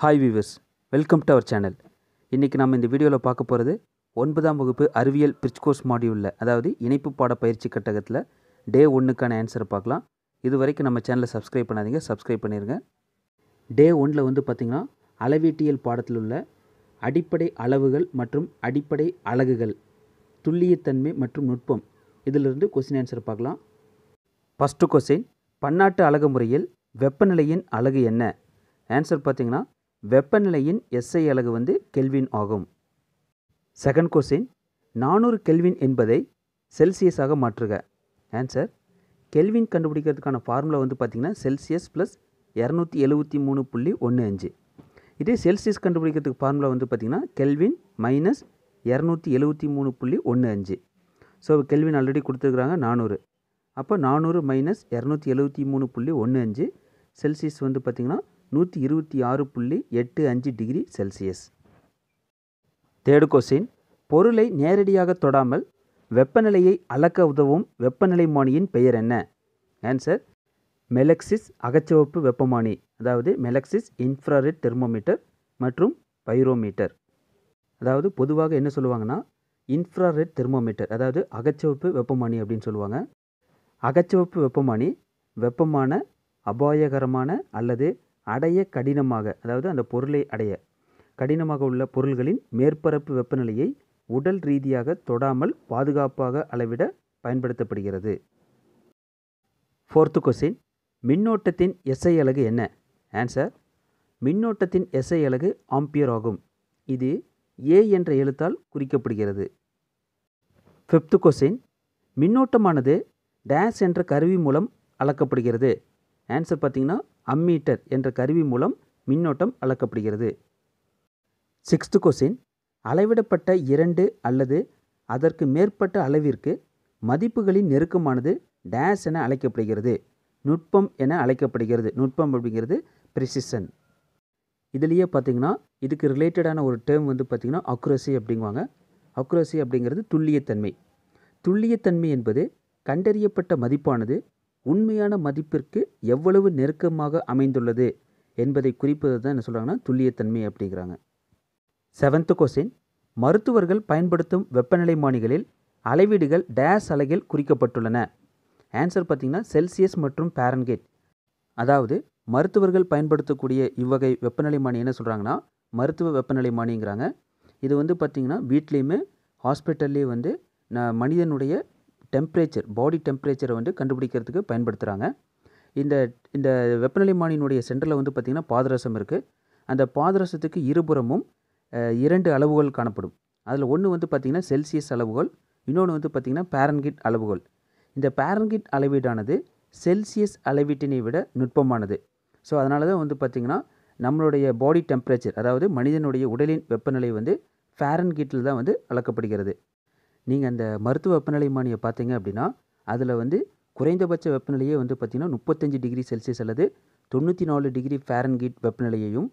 hi viewers welcome to our channel இன்றைக்கி நம்ம இந்த வீடியோவில் பார்க்க போகிறது ஒன்பதாம் வகுப்பு அறிவியல் பிரிச் கோர்ஸ் மாடியூலில் அதாவது இணைப்பு பாட பயிற்சி கட்டகத்தில் டே ஒன்றுக்கான ஆன்சரை பார்க்கலாம் இது வரைக்கும் நம்ம சேனலை சப்ஸ்கிரைப் பண்ணாதீங்க சப்ஸ்கிரைப் பண்ணிடுங்க டே ஒன்றில் வந்து பார்த்திங்கன்னா அளவீட்டியல் பாடத்தில் உள்ள அடிப்படை அளவுகள் மற்றும் அடிப்படை அலகுகள் துல்லியத்தன்மை மற்றும் நுட்பம் இதிலிருந்து கொஸ்டின் ஆன்சர் பார்க்கலாம் ஃபஸ்ட்டு கொஸ்டின் பன்னாட்டு அழகு முறையில் வெப்பநிலையின் அழகு என்ன ஆன்சர் பார்த்திங்கன்னா வெப்பநிலையின் எஸ்ஐ அலகு வந்து கெல்வின் ஆகும் செகண்ட் கொஸ்டின் நானூறு கெல்வின் என்பதை செல்சியஸாக மாற்றுக ஆன்சர் கெல்வின் கண்டுபிடிக்கிறதுக்கான ஃபார்முலா வந்து பார்த்திங்கன்னா செல்சியஸ் ப்ளஸ் இரநூத்தி எழுபத்தி மூணு புள்ளி ஒன்று அஞ்சு இதே செல்சியஸ் கண்டுபிடிக்கிறதுக்கு ஃபார்முலா வந்து பார்த்திங்கன்னா கெல்வின் மைனஸ் இரநூத்தி எழுபத்தி மூணு புள்ளி ஒன்று அஞ்சு ஸோ கெல்வின் ஆல்ரெடி கொடுத்துருக்குறாங்க நானூறு அப்போ நானூறு மைனஸ் இரநூத்தி எழுபத்தி மூணு புள்ளி ஒன்று அஞ்சு செல்சியஸ் வந்து பார்த்திங்கன்னா நூற்றி இருபத்தி ஆறு புள்ளி எட்டு அஞ்சு டிகிரி செல்சியஸ் தேடுகோசின் பொருளை நேரடியாக தொடாமல் வெப்பநிலையை அளக்க உதவும் வெப்பநிலை மானியின் பெயர் என்ன ஆன்சர் மெலக்சிஸ் அகச்சிவப்பு வெப்பமானி அதாவது மெலக்சிஸ் இன்ஃப்ராரெட் தெர்மோமீட்டர் மற்றும் பைரோமீட்டர் அதாவது பொதுவாக என்ன சொல்லுவாங்கன்னா இன்ஃப்ராரெட் தெர்மோமீட்டர் அதாவது அகச்சிவப்பு வெப்பமானி அப்படின்னு சொல்லுவாங்க அகச்சிவப்பு வெப்பமானி வெப்பமான அபாயகரமான அல்லது அடைய கடினமாக அதாவது அந்த பொருளை அடைய கடினமாக உள்ள பொருள்களின் மேற்பரப்பு வெப்பநிலையை உடல் ரீதியாக தொடாமல் பாதுகாப்பாக அளவிட பயன்படுத்தப்படுகிறது ஃபோர்த்து கொஸ்டின் மின்னோட்டத்தின் எஸ்ஐ அலகு என்ன ஆன்சர் மின்னோட்டத்தின் எஸ்ஐ அலகு ஆம்பியர் ஆகும் இது ஏ என்ற எழுத்தால் குறிக்கப்படுகிறது ஃபிஃப்த்து கொஸ்டின் மின்னோட்டமானது டேஸ் என்ற கருவி மூலம் அளக்கப்படுகிறது ஆன்சர் பார்த்திங்கன்னா அம்மீட்டர் என்ற கருவி மூலம் மின்னோட்டம் அளக்கப்படுகிறது சிக்ஸ்த்து கொசின் அளவிடப்பட்ட இரண்டு அல்லது அதற்கு மேற்பட்ட அளவிற்கு மதிப்புகளின் நெருக்கமானது டேஸ் என அழைக்கப்படுகிறது நுட்பம் என அழைக்கப்படுகிறது நுட்பம் அப்படிங்கிறது ப்ரிசிஷன் இதுலேயே பார்த்திங்கன்னா இதுக்கு ரிலேட்டடான ஒரு டேர்ம் வந்து பார்த்திங்கன்னா அக்ரோசி அப்படிங்குவாங்க அக்ரோசி அப்படிங்கிறது துல்லியத்தன்மை துல்லியத்தன்மை என்பது கண்டறியப்பட்ட மதிப்பானது உண்மையான மதிப்பிற்கு எவ்வளவு நெருக்கமாக அமைந்துள்ளது என்பதை குறிப்பது தான் என்ன சொல்கிறாங்கன்னா துல்லியத்தன்மை அப்படிங்கிறாங்க செவன்த்து கொஸ்டின் மருத்துவர்கள் பயன்படுத்தும் வெப்பநிலை மானிகளில் அளவீடுகள் டேஸ் அலகில் குறிக்கப்பட்டுள்ளன ஆன்சர் பார்த்திங்கன்னா செல்சியஸ் மற்றும் பேரன்கேட் அதாவது மருத்துவர்கள் பயன்படுத்தக்கூடிய இவ்வகை வெப்பநிலை மானி என்ன சொல்கிறாங்கன்னா மருத்துவ வெப்பநிலை மானிங்கிறாங்க இது வந்து பார்த்திங்கன்னா வீட்லேயுமே ஹாஸ்பிட்டல்லேயே வந்து மனிதனுடைய டெம்ப்ரேச்சர் பாடி டெம்ப்ரேச்சரை வந்து கண்டுபிடிக்கிறதுக்கு பயன்படுத்துகிறாங்க இந்த இந்த வெப்பநிலை சென்டரில் வந்து பார்த்திங்கன்னா பாதரசம் இருக்குது அந்த பாதரசத்துக்கு இருபுறமும் இரண்டு அளவுகள் காணப்படும் அதில் ஒன்று வந்து பார்த்திங்கன்னா செல்சியஸ் அளவுகள் இன்னொன்று வந்து பார்த்திங்கன்னா பேரன்கிட் அளவுகள் இந்த பேரன்கிட் அளவீடானது செல்சியஸ் அளவீட்டினை விட நுட்பமானது ஸோ அதனால தான் வந்து பார்த்திங்கன்னா நம்மளுடைய பாடி டெம்பரேச்சர் அதாவது மனிதனுடைய உடலின் வெப்பநிலை வந்து ஃபேரன்கிட்டில் தான் வந்து அளக்கப்படுகிறது நீங்கள் அந்த மருத்துவ வெப்பநிலை மானியை பார்த்தீங்க அப்படின்னா அதில் வந்து குறைந்தபட்ச வெப்பநிலையே வந்து பார்த்திங்கன்னா முப்பத்தஞ்சு டிகிரி செல்சியஸ் அல்லது தொண்ணூற்றி நாலு டிகிரி ஃபேரன்கீட் வெப்பநிலையையும்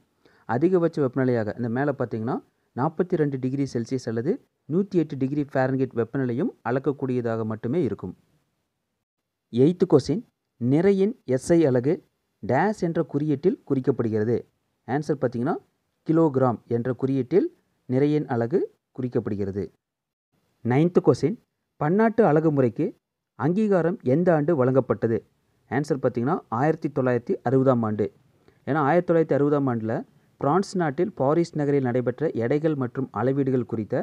அதிகபட்ச வெப்பநிலையாக இந்த மேலே பார்த்தீங்கன்னா நாற்பத்தி ரெண்டு டிகிரி செல்சியஸ் அல்லது நூற்றி எட்டு டிகிரி ஃபேரன்கீட் வெப்பநிலையும் அளக்கக்கூடியதாக மட்டுமே இருக்கும் எய்த்து கொஸ்டின் நிறையின் எஸ்ஐ அலகு டேஸ் என்ற குறியீட்டில் குறிக்கப்படுகிறது ஆன்சர் பார்த்திங்கன்னா கிலோகிராம் என்ற குறியீட்டில் நிறையின் அலகு குறிக்கப்படுகிறது நைன்த்து கொஸ்டின் பன்னாட்டு அழகு முறைக்கு அங்கீகாரம் எந்த ஆண்டு வழங்கப்பட்டது ஆன்சர் பார்த்திங்கன்னா ஆயிரத்தி தொள்ளாயிரத்தி அறுபதாம் ஆண்டு ஏன்னா ஆயிரத்தி தொள்ளாயிரத்தி அறுபதாம் ஆண்டில் பிரான்ஸ் நாட்டில் பாரிஸ் நகரில் நடைபெற்ற எடைகள் மற்றும் அளவீடுகள் குறித்த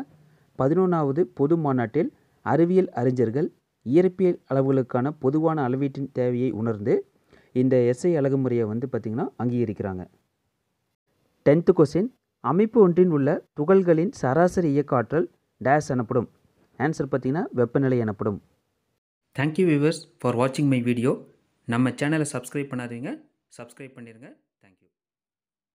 பதினொன்றாவது பொது மாநாட்டில் அறிவியல் அறிஞர்கள் இயற்பியல் அளவுகளுக்கான பொதுவான அளவீட்டின் தேவையை உணர்ந்து இந்த எஸ்ஐ அழகுமுறையை வந்து பார்த்திங்கன்னா அங்கீகரிக்கிறாங்க டென்த்து கொஸ்டின் அமைப்பு ஒன்றின் உள்ள துகள்களின் சராசரி இயக்க ஆற்றல் டேஸ் எனப்படும் ஆன்சர் பார்த்தீங்கன்னா வெப்பநிலை எனப்படும் தேங்க்யூ வியூவர்ஸ் ஃபார் வாட்சிங் மை வீடியோ நம்ம சேனலை சப்ஸ்கிரைப் பண்ணாதீங்க சப்ஸ்கிரைப் பண்ணிடுங்க